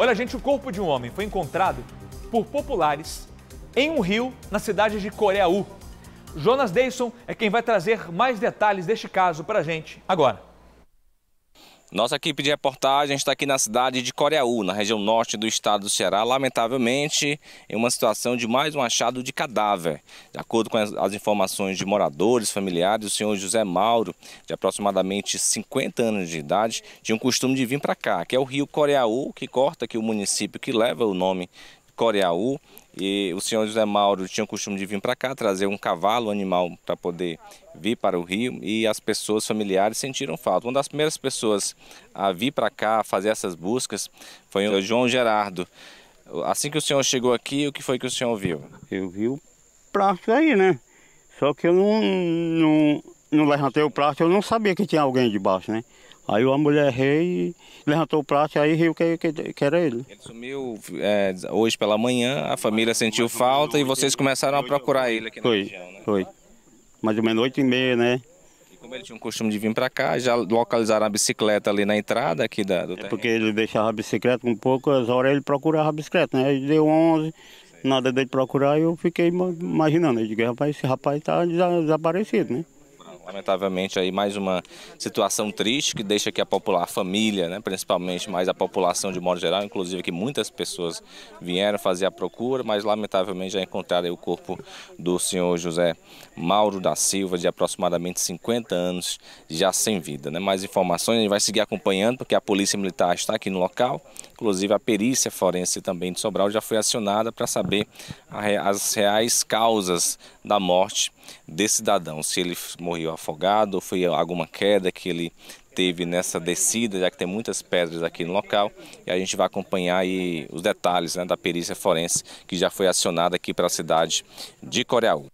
Olha, gente, o corpo de um homem foi encontrado por populares em um rio na cidade de Coreaú. Jonas Dayson é quem vai trazer mais detalhes deste caso para a gente agora. Nossa equipe de reportagem está aqui na cidade de Coreaú, na região norte do estado do Ceará, lamentavelmente em uma situação de mais um achado de cadáver. De acordo com as informações de moradores, familiares, o senhor José Mauro, de aproximadamente 50 anos de idade, tinha o costume de vir para cá, que é o rio Coreaú, que corta aqui o município que leva o nome Coreaú. E o senhor José Mauro tinha o costume de vir para cá, trazer um cavalo, um animal, para poder vir para o Rio. E as pessoas familiares sentiram falta. Uma das primeiras pessoas a vir para cá, a fazer essas buscas, foi o João Gerardo. Assim que o senhor chegou aqui, o que foi que o senhor viu? Eu vi o prato aí, né? Só que eu não, não não levantei o prato, eu não sabia que tinha alguém debaixo, né? Aí a mulher rei levantou o e aí riu que, que, que era ele. Ele sumiu é, hoje pela manhã, a família sentiu falta e vocês começaram a procurar ele aqui na foi, região, né? Foi, mais ou menos oito e meia, né? E como ele tinha o costume de vir para cá, já localizaram a bicicleta ali na entrada aqui da, do é terreno? É porque ele deixava a bicicleta um pouco, às horas ele procurava a bicicleta, né? Aí deu onze, nada dele procurar, eu fiquei imaginando. Eu digo, rapaz, esse rapaz está desaparecido, né? Lamentavelmente aí mais uma situação triste que deixa que a popular a família, né, principalmente, mas a população de modo geral, inclusive que muitas pessoas vieram fazer a procura, mas lamentavelmente já encontraram o corpo do senhor José Mauro da Silva, de aproximadamente 50 anos, já sem vida. Né? Mais informações, a gente vai seguir acompanhando, porque a Polícia Militar está aqui no local, Inclusive, a perícia forense também de Sobral já foi acionada para saber as reais causas da morte desse cidadão. Se ele morreu afogado, ou foi alguma queda que ele teve nessa descida, já que tem muitas pedras aqui no local, e a gente vai acompanhar os detalhes né, da perícia forense que já foi acionada aqui para a cidade de Coreaú.